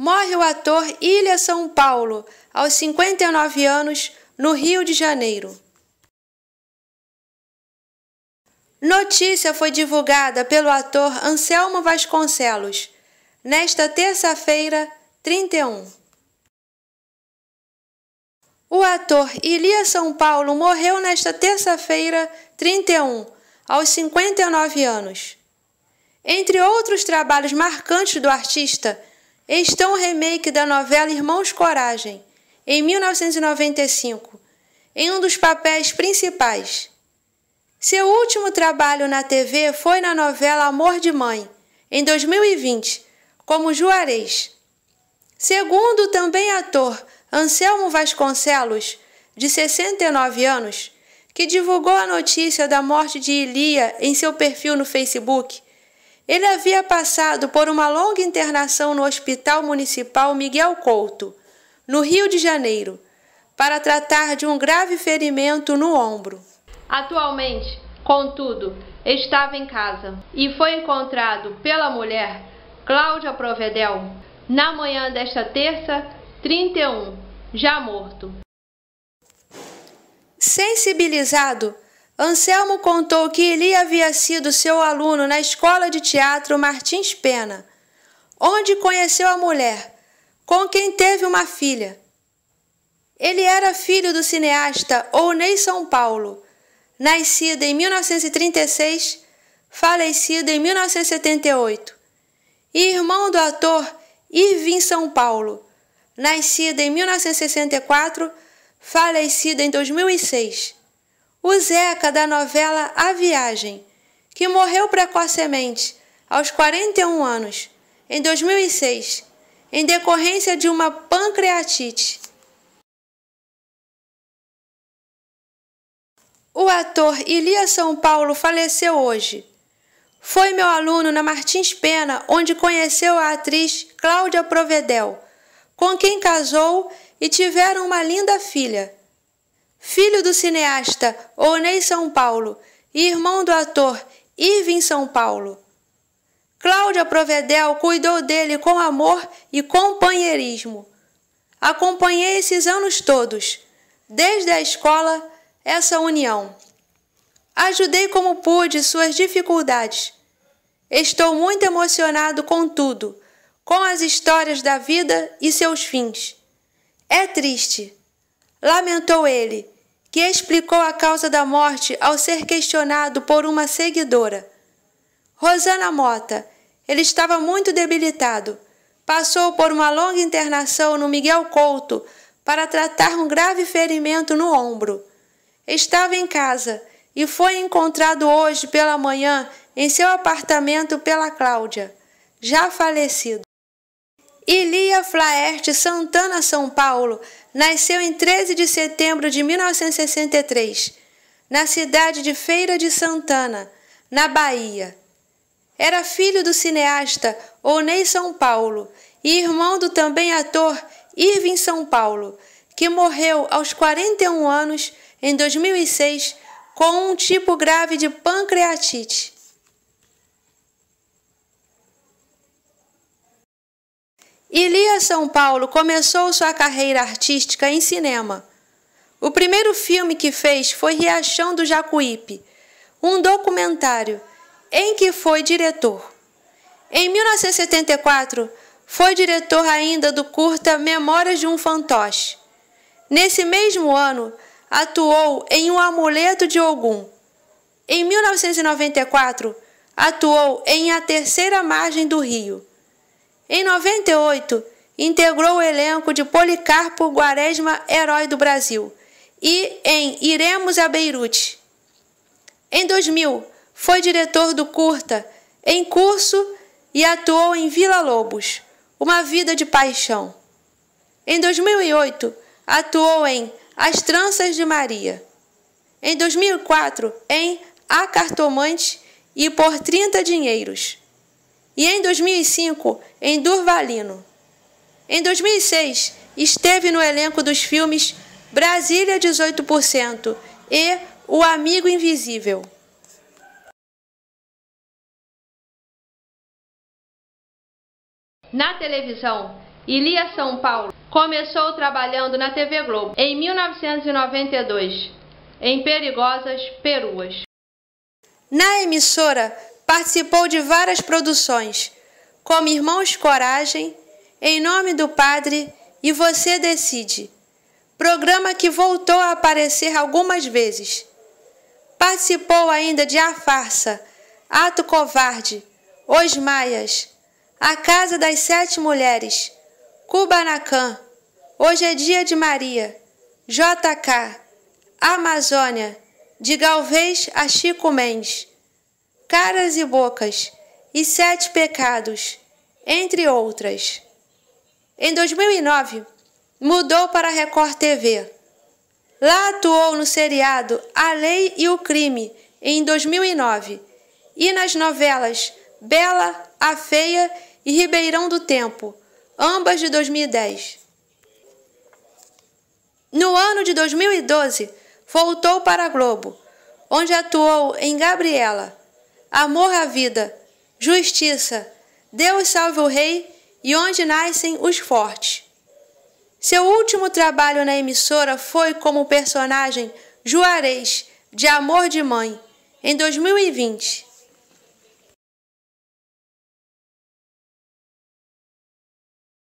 morre o ator Ilha São Paulo, aos 59 anos, no Rio de Janeiro. Notícia foi divulgada pelo ator Anselmo Vasconcelos nesta terça-feira, 31. O ator Ilia São Paulo morreu nesta terça-feira, 31, aos 59 anos. Entre outros trabalhos marcantes do artista, estão o remake da novela Irmãos Coragem, em 1995, em um dos papéis principais. Seu último trabalho na TV foi na novela Amor de Mãe, em 2020, como Juarez. Segundo também ator Anselmo Vasconcelos, de 69 anos, que divulgou a notícia da morte de Ilia em seu perfil no Facebook, ele havia passado por uma longa internação no Hospital Municipal Miguel Couto, no Rio de Janeiro, para tratar de um grave ferimento no ombro. Atualmente, contudo, estava em casa e foi encontrado pela mulher Cláudia Provedel na manhã desta terça, 31, já morto. Sensibilizado, Anselmo contou que ele havia sido seu aluno na Escola de Teatro Martins Pena, onde conheceu a mulher, com quem teve uma filha. Ele era filho do cineasta Ounei São Paulo, nascido em 1936, falecido em 1978, e irmão do ator Irving São Paulo, nascido em 1964, falecido em 2006 o Zeca da novela A Viagem, que morreu precocemente, aos 41 anos, em 2006, em decorrência de uma pancreatite. O ator Ilia São Paulo faleceu hoje. Foi meu aluno na Martins Pena, onde conheceu a atriz Cláudia Provedel, com quem casou e tiveram uma linda filha filho do cineasta Onei São Paulo e irmão do ator Irving São Paulo. Cláudia Provedel cuidou dele com amor e companheirismo. Acompanhei esses anos todos, desde a escola, essa união. Ajudei como pude suas dificuldades. Estou muito emocionado com tudo, com as histórias da vida e seus fins. É triste, Lamentou ele, que explicou a causa da morte ao ser questionado por uma seguidora. Rosana Mota, ele estava muito debilitado. Passou por uma longa internação no Miguel Couto para tratar um grave ferimento no ombro. Estava em casa e foi encontrado hoje pela manhã em seu apartamento pela Cláudia, já falecido. Ilia Flaerte Santana São Paulo nasceu em 13 de setembro de 1963, na cidade de Feira de Santana, na Bahia. Era filho do cineasta Onei São Paulo e irmão do também ator Irving São Paulo, que morreu aos 41 anos em 2006 com um tipo grave de pancreatite. Elias São Paulo começou sua carreira artística em cinema. O primeiro filme que fez foi Riachão do Jacuípe, um documentário em que foi diretor. Em 1974, foi diretor ainda do curta Memórias de um Fantoche. Nesse mesmo ano, atuou em O Amuleto de Ogum. Em 1994, atuou em A Terceira Margem do Rio. Em 98, integrou o elenco de Policarpo Guaresma Herói do Brasil e em Iremos a Beirute. Em 2000, foi diretor do Curta, em curso e atuou em Vila Lobos, Uma Vida de Paixão. Em 2008, atuou em As Tranças de Maria. Em 2004, em A Cartomante e Por 30 Dinheiros e em 2005 em Durvalino. Em 2006 esteve no elenco dos filmes Brasília 18% e O Amigo Invisível. Na televisão, Ilia São Paulo começou trabalhando na TV Globo em 1992, em Perigosas Peruas. Na emissora, participou de várias produções, como Irmãos Coragem, Em Nome do Padre e Você Decide, programa que voltou a aparecer algumas vezes. Participou ainda de A Farsa, Ato Covarde, Os Maias, A Casa das Sete Mulheres, Cubanacan, Hoje é Dia de Maria, JK, Amazônia, de Galvez a Chico Mendes caras e bocas, e sete pecados, entre outras. Em 2009, mudou para a Record TV. Lá atuou no seriado A Lei e o Crime, em 2009, e nas novelas Bela, A Feia e Ribeirão do Tempo, ambas de 2010. No ano de 2012, voltou para a Globo, onde atuou em Gabriela, amor à vida, justiça, Deus salve o rei e onde nascem os fortes. Seu último trabalho na emissora foi como personagem Juarez, de Amor de Mãe, em 2020.